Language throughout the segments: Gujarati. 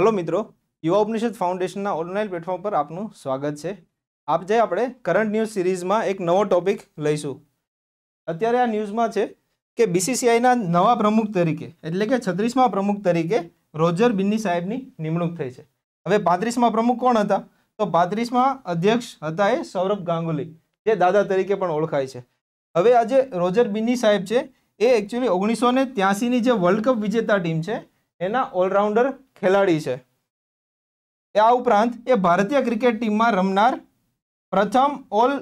હલો મિત્રો યુવા ઉપનિષદ ફાઉન્ડેશનના ઓનલાઈન પ્લેટફોર્મ પર આપનું સ્વાગત છે આપ જે આપણે કરંટ ન્યૂઝ સિરીઝમાં એક નવો ટોપિક લઈશું અત્યારે આ ન્યૂઝમાં છે કે બીસીસીઆઈના નવા પ્રમુખ તરીકે એટલે કે છત્રીસમાં પ્રમુખ તરીકે રોજર બિન્ની સાહેબની નિમણૂક થઈ છે હવે પાંત્રીસમાં પ્રમુખ કોણ હતા તો પાંત્રીસમાં અધ્યક્ષ હતા એ સૌરભ ગાંગુલી જે દાદા તરીકે પણ ઓળખાય છે હવે આજે રોજર બિન્ની સાહેબ છે એ એકચ્યુઅલી ઓગણીસો ને ત્યાસીની જે વર્લ્ડ કપ વિજેતા ટીમ છે એના ઓલરાઉન્ડર ખેલાડી છે આ ઉપરાંત એ ભારતીય ક્રિકેટ ટીમમાં રમનાર પ્રથમ ઓલ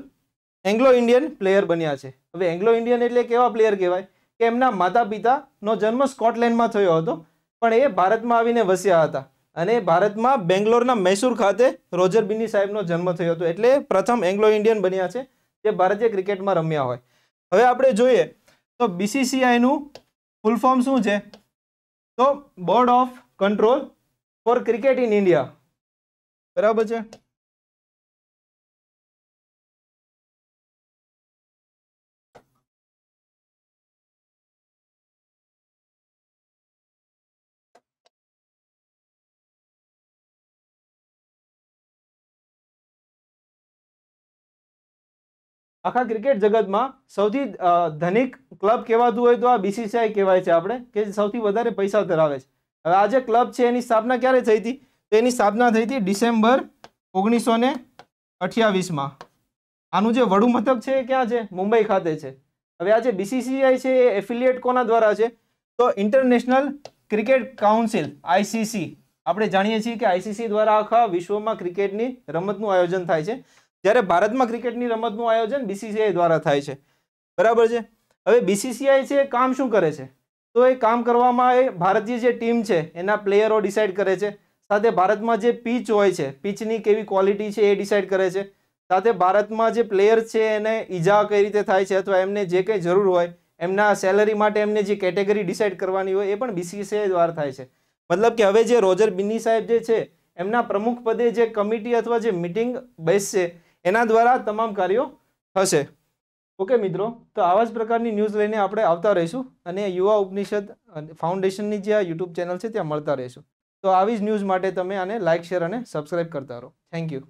એંગ્લો ઇન્ડિયન પ્લેયર બન્યા છે હવે એંગ્લો ઇન્ડિયન એટલે કેવા પ્લેયર કહેવાય કે એમના માતા પિતાનો જન્મ સ્કોટલેન્ડમાં થયો હતો પણ એ ભારતમાં આવીને વસ્યા હતા અને ભારતમાં બેંગ્લોરના મૈસૂર ખાતે રોજર બિની સાહેબનો જન્મ થયો હતો એટલે પ્રથમ એંગ્લો ઇન્ડિયન બન્યા છે જે ભારતીય ક્રિકેટમાં રમ્યા હોય હવે આપણે જોઈએ તો બીસીસીઆઈનું ફૂલ ફોર્મ શું છે તો board of control for cricket in India બરાબર છે આખા ક્રિકેટ જગતમાં સૌથી ધનિક ક્લબ કહેવાતું હોય તો આ બીસીસીઆઈ કહેવાય છે આપણે કે સૌથી વધારે પૈસા ધરાવે છે હવે આ જે ક્લબ છે એની સ્થાપના ક્યારે થઈ હતી તો એની સ્થાપના થઈ હતી ડિસેમ્બર ઓગણીસો ને અઠ્યાવીસમાં આનું જે વડું મથક છે એ ક્યાં છે મુંબઈ ખાતે છે હવે આ જે બીસીસીઆઈ છે એ એફિલિયેટ કોના દ્વારા છે તો ઇન્ટરનેશનલ ક્રિકેટ કાઉન્સિલ આઈસીસી આપણે જાણીએ છીએ કે આઈસીસી દ્વારા આખા વિશ્વમાં ક્રિકેટની રમતનું આયોજન થાય છે જ્યારે ભારતમાં ક્રિકેટની રમતનું આયોજન બીસીસીઆઈ દ્વારા થાય છે બરાબર છે હવે બીસીસીઆઈ છે એ કામ શું કરે છે તો એ કામ કરવામાં એ ભારતીય જે ટીમ છે એના પ્લેયરો ડિસાઇડ કરે છે સાથે ભારતમાં જે પીચ હોય છે પીચની કેવી ક્વોલિટી છે એ ડિસાઇડ કરે છે સાથે ભારતમાં જે પ્લેયર છે એને ઈજા કઈ રીતે થાય છે અથવા એમને જે કંઈ જરૂર હોય એમના સેલરી માટે એમને જે કેટેગરી ડિસાઇડ કરવાની હોય એ પણ બીસીસીઆઈ દ્વારા થાય છે મતલબ કે હવે જે રોજર બિન્ની સાહેબ જે છે એમના પ્રમુખ પદે જે કમિટી અથવા જે મિટિંગ બેસશે એના દ્વારા તમામ કાર્યો થશે ઓકે મિત્રો તો આવા જ પ્રકારની ન્યૂઝ લઈને આપણે આવતા રહીશું અને યુવા ઉપનિષદ ફાઉન્ડેશનની જે યુટ્યુબ ચેનલ છે ત્યાં મળતા રહીશું તો આવી જ ન્યૂઝ માટે તમે આને લાઇક શેર અને સબસ્ક્રાઇબ કરતા રહો થેન્ક યુ